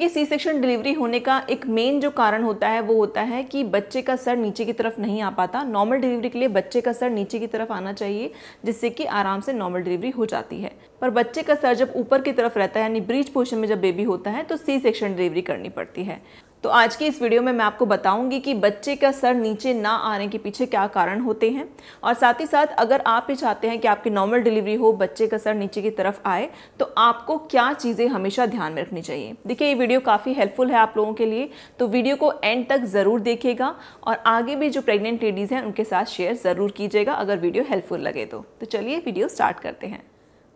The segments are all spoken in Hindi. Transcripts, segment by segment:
ये सी सेक्शन डिलीवरी होने का एक मेन जो कारण होता है वो होता है कि बच्चे का सर नीचे की तरफ नहीं आ पाता नॉर्मल डिलीवरी के लिए बच्चे का सर नीचे की तरफ आना चाहिए जिससे कि आराम से नॉर्मल डिलीवरी हो जाती है पर बच्चे का सर जब ऊपर की तरफ रहता है यानी ब्रीच पोजिशन में जब बेबी होता है तो सी सेक्शन डिलीवरी करनी पड़ती है तो आज की इस वीडियो में मैं आपको बताऊंगी कि बच्चे का सर नीचे ना आने के पीछे क्या कारण होते हैं और साथ ही साथ अगर आप ये चाहते हैं कि आपकी नॉर्मल डिलीवरी हो बच्चे का सर नीचे की तरफ आए तो आपको क्या चीज़ें हमेशा ध्यान में रखनी चाहिए देखिए ये वीडियो काफ़ी हेल्पफुल है आप लोगों के लिए तो वीडियो को एंड तक ज़रूर देखिएगा और आगे भी जो प्रेगनेंट लेडीज़ हैं उनके साथ शेयर ज़रूर कीजिएगा अगर वीडियो हेल्पफुल लगे तो, तो चलिए वीडियो स्टार्ट करते हैं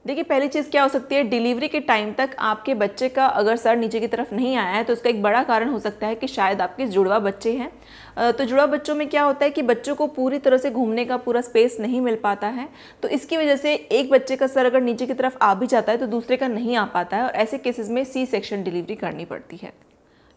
देखिए पहली चीज़ क्या हो सकती है डिलीवरी के टाइम तक आपके बच्चे का अगर सर नीचे की तरफ नहीं आया है तो उसका एक बड़ा कारण हो सकता है कि शायद आपके जुड़वा बच्चे हैं तो जुड़वा बच्चों में क्या होता है कि बच्चों को पूरी तरह से घूमने का पूरा स्पेस नहीं मिल पाता है तो इसकी वजह से एक बच्चे का सर अगर नीचे की तरफ आ भी जाता है तो दूसरे का नहीं आ पाता है और ऐसे केसेज़ में सी सेक्शन डिलीवरी करनी पड़ती है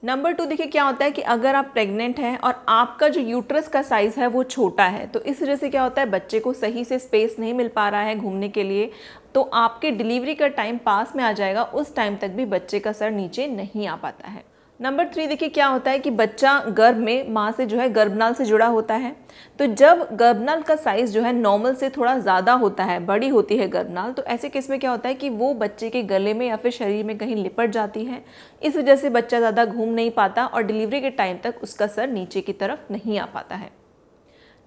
नंबर टू देखिए क्या होता है कि अगर आप प्रेग्नेंट हैं और आपका जो यूट्रस का साइज़ है वो छोटा है तो इस वजह से क्या होता है बच्चे को सही से स्पेस नहीं मिल पा रहा है घूमने के लिए तो आपके डिलीवरी का टाइम पास में आ जाएगा उस टाइम तक भी बच्चे का सर नीचे नहीं आ पाता है नंबर थ्री देखिए क्या होता है कि बच्चा गर्भ में माँ से जो है गर्भनाल से जुड़ा होता है तो जब गर्भनाल का साइज़ जो है नॉर्मल से थोड़ा ज़्यादा होता है बड़ी होती है गर्भनाल तो ऐसे केस में क्या होता है कि वो बच्चे के गले में या फिर शरीर में कहीं लिपट जाती है इस वजह से बच्चा ज़्यादा घूम नहीं पाता और डिलीवरी के टाइम तक उसका सर नीचे की तरफ नहीं आ पाता है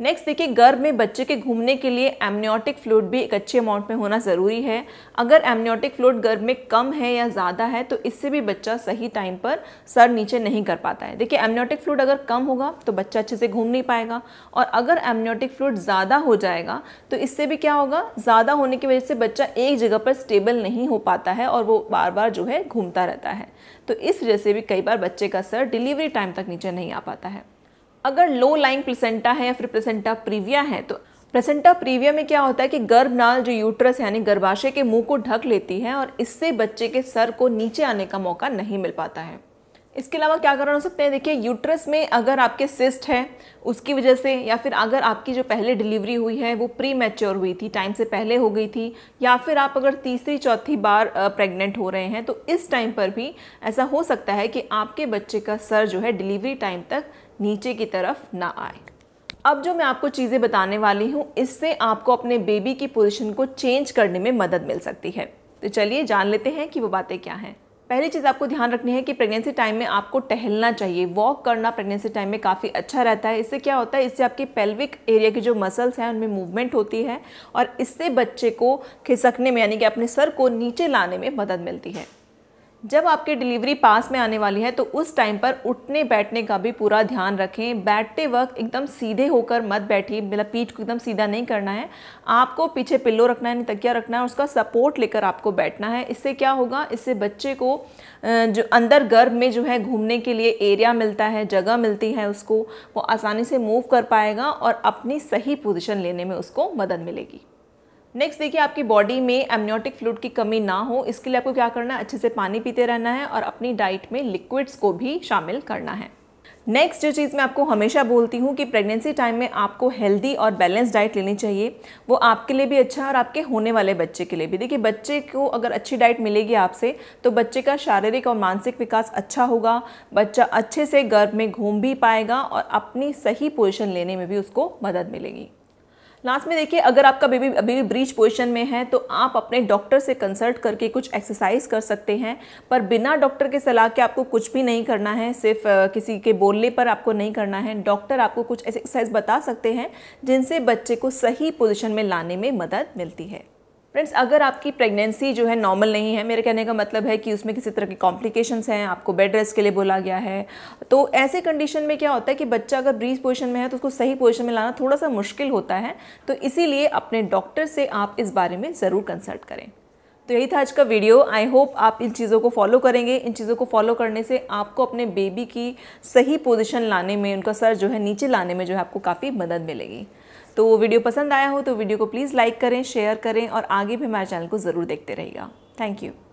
नेक्स्ट देखिए गर्भ में बच्चे के घूमने के लिए एमनियोटिक फ्लूड भी एक अच्छे अमाउंट में होना ज़रूरी है अगर एमनियोटिक फ्लूड गर्भ में कम है या ज़्यादा है तो इससे भी बच्चा सही टाइम पर सर नीचे नहीं कर पाता है देखिए एमनियोटिक फ्लूड अगर कम होगा तो बच्चा अच्छे से घूम नहीं पाएगा और अगर एमनियोटिक फ्लूड ज़्यादा हो जाएगा तो इससे भी क्या होगा ज़्यादा होने की वजह से बच्चा एक जगह पर स्टेबल नहीं हो पाता है और वो बार बार जो है घूमता रहता है तो इस वजह से भी कई बार बच्चे का सर डिलीवरी टाइम तक नीचे नहीं आ पाता है अगर लो लाइंग प्लेसेंटा है या फिर प्लेसेंटा प्रीविया है तो प्लेसेंटा प्रीविया में क्या होता है कि गर्भनाल जो यूट्रस यानी गर्भाशय के मुंह को ढक लेती है और इससे बच्चे के सर को नीचे आने का मौका नहीं मिल पाता है इसके अलावा क्या कारण हो सकते हैं देखिए यूट्रस में अगर आपके सिस्ट है उसकी वजह से या फिर अगर आपकी जो पहले डिलीवरी हुई है वो प्री मैच्योर हुई थी टाइम से पहले हो गई थी या फिर आप अगर तीसरी चौथी बार प्रेग्नेंट हो रहे हैं तो इस टाइम पर भी ऐसा हो सकता है कि आपके बच्चे का सर जो है डिलीवरी टाइम तक नीचे की तरफ ना आए अब जो मैं आपको चीज़ें बताने वाली हूँ इससे आपको अपने बेबी की पोजिशन को चेंज करने में मदद मिल सकती है तो चलिए जान लेते हैं कि वो बातें क्या हैं पहली चीज़ आपको ध्यान रखनी है कि प्रेगनेंसी टाइम में आपको टहलना चाहिए वॉक करना प्रेगनेंसी टाइम में काफ़ी अच्छा रहता है इससे क्या होता है इससे आपके पेल्विक एरिया की जो मसल्स हैं उनमें मूवमेंट होती है और इससे बच्चे को खिसकने में यानी कि अपने सर को नीचे लाने में मदद मिलती है जब आपके डिलीवरी पास में आने वाली है तो उस टाइम पर उठने बैठने का भी पूरा ध्यान रखें बैठते वक्त एकदम सीधे होकर मत बैठिए मतलब पीठ को एकदम सीधा नहीं करना है आपको पीछे पिल्लो रखना है तकिया रखना है उसका सपोर्ट लेकर आपको बैठना है इससे क्या होगा इससे बच्चे को जो अंदर गर्भ में जो है घूमने के लिए एरिया मिलता है जगह मिलती है उसको वो आसानी से मूव कर पाएगा और अपनी सही पोजिशन लेने में उसको मदद मिलेगी नेक्स्ट देखिए आपकी बॉडी में एमनियोटिक फ्लूड की कमी ना हो इसके लिए आपको क्या करना है अच्छे से पानी पीते रहना है और अपनी डाइट में लिक्विड्स को भी शामिल करना है नेक्स्ट जो चीज़ मैं आपको हमेशा बोलती हूँ कि प्रेगनेंसी टाइम में आपको हेल्दी और बैलेंस डाइट लेनी चाहिए वो आपके लिए भी अच्छा है और आपके होने वाले बच्चे के लिए भी देखिए बच्चे को अगर अच्छी डाइट मिलेगी आपसे तो बच्चे का शारीरिक और मानसिक विकास अच्छा होगा बच्चा अच्छे से गर्भ में घूम भी पाएगा और अपनी सही पोजिशन लेने में भी उसको मदद मिलेगी लास्ट में देखिए अगर आपका बेबी अभी ब्रीच पोजिशन में है तो आप अपने डॉक्टर से कंसल्ट करके कुछ एक्सरसाइज कर सकते हैं पर बिना डॉक्टर के सलाह के आपको कुछ भी नहीं करना है सिर्फ किसी के बोलने पर आपको नहीं करना है डॉक्टर आपको कुछ एक्सरसाइज बता सकते हैं जिनसे बच्चे को सही पोजिशन में लाने में मदद मिलती है फ्रेंड्स अगर आपकी प्रेगनेंसी जो है नॉर्मल नहीं है मेरे कहने का मतलब है कि उसमें किसी तरह के कॉम्प्लिकेशंस हैं आपको बेड रेस्ट के लिए बोला गया है तो ऐसे कंडीशन में क्या होता है कि बच्चा अगर ब्रीज पोजिशन में है तो उसको सही पोजिशन में लाना थोड़ा सा मुश्किल होता है तो इसीलिए अपने डॉक्टर से आप इस बारे में ज़रूर कंसल्ट करें तो यही था आज का वीडियो आई होप आप इन चीज़ों को फॉलो करेंगे इन चीज़ों को फॉलो करने से आपको अपने बेबी की सही पोजीशन लाने में उनका सर जो है नीचे लाने में जो है आपको काफ़ी मदद मिलेगी तो वीडियो पसंद आया हो तो वीडियो को प्लीज़ लाइक करें शेयर करें और आगे भी हमारे चैनल को ज़रूर देखते रहिएगा थैंक यू